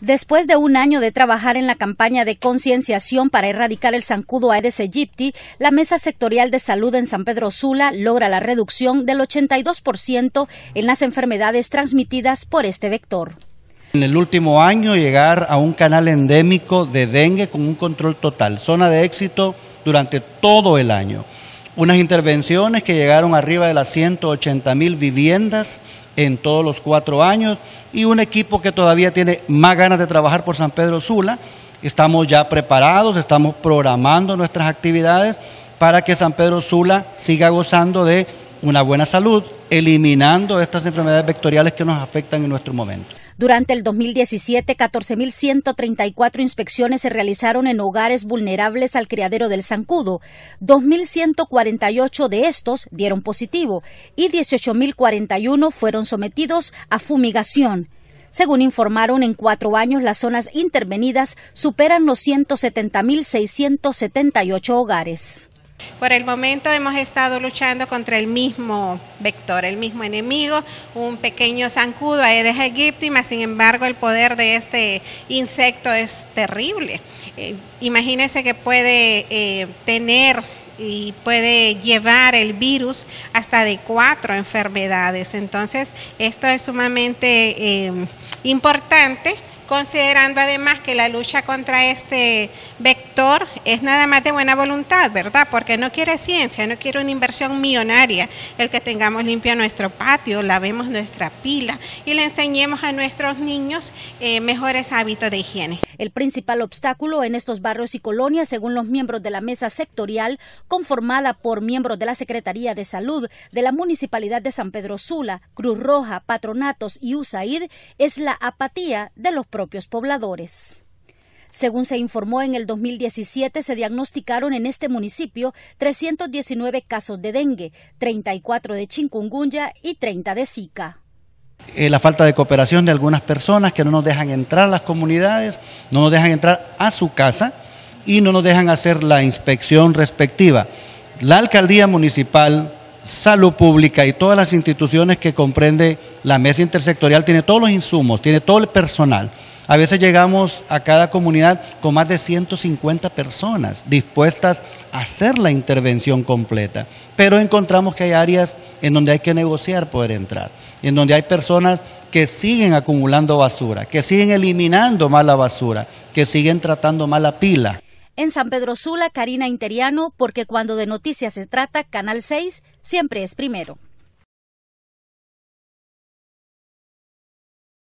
Después de un año de trabajar en la campaña de concienciación para erradicar el zancudo Aedes aegypti, la Mesa Sectorial de Salud en San Pedro Sula logra la reducción del 82% en las enfermedades transmitidas por este vector. En el último año llegar a un canal endémico de dengue con un control total, zona de éxito durante todo el año. Unas intervenciones que llegaron arriba de las 180 mil viviendas en todos los cuatro años y un equipo que todavía tiene más ganas de trabajar por San Pedro Sula. Estamos ya preparados, estamos programando nuestras actividades para que San Pedro Sula siga gozando de una buena salud, eliminando estas enfermedades vectoriales que nos afectan en nuestro momento. Durante el 2017, 14.134 inspecciones se realizaron en hogares vulnerables al criadero del zancudo. 2.148 de estos dieron positivo y 18.041 fueron sometidos a fumigación. Según informaron, en cuatro años las zonas intervenidas superan los 170.678 hogares. Por el momento hemos estado luchando contra el mismo vector, el mismo enemigo, un pequeño zancudo, Aedes aegypti, mas sin embargo el poder de este insecto es terrible. Eh, imagínense que puede eh, tener y puede llevar el virus hasta de cuatro enfermedades. Entonces, esto es sumamente eh, importante considerando además que la lucha contra este vector es nada más de buena voluntad, ¿verdad? Porque no quiere ciencia, no quiere una inversión millonaria, el que tengamos limpio nuestro patio, lavemos nuestra pila y le enseñemos a nuestros niños eh, mejores hábitos de higiene. El principal obstáculo en estos barrios y colonias, según los miembros de la mesa sectorial conformada por miembros de la Secretaría de Salud de la Municipalidad de San Pedro Sula, Cruz Roja, Patronatos y USAID, es la apatía de los propios pobladores. Según se informó en el 2017, se diagnosticaron en este municipio 319 casos de dengue, 34 de chikungunya y 30 de Zika. Eh, la falta de cooperación de algunas personas que no nos dejan entrar a las comunidades, no nos dejan entrar a su casa y no nos dejan hacer la inspección respectiva. La alcaldía municipal, salud pública y todas las instituciones que comprende la mesa intersectorial tiene todos los insumos, tiene todo el personal a veces llegamos a cada comunidad con más de 150 personas dispuestas a hacer la intervención completa, pero encontramos que hay áreas en donde hay que negociar poder entrar, en donde hay personas que siguen acumulando basura, que siguen eliminando mala basura, que siguen tratando mala pila. En San Pedro Sula, Karina Interiano, porque cuando de noticias se trata, Canal 6 siempre es primero.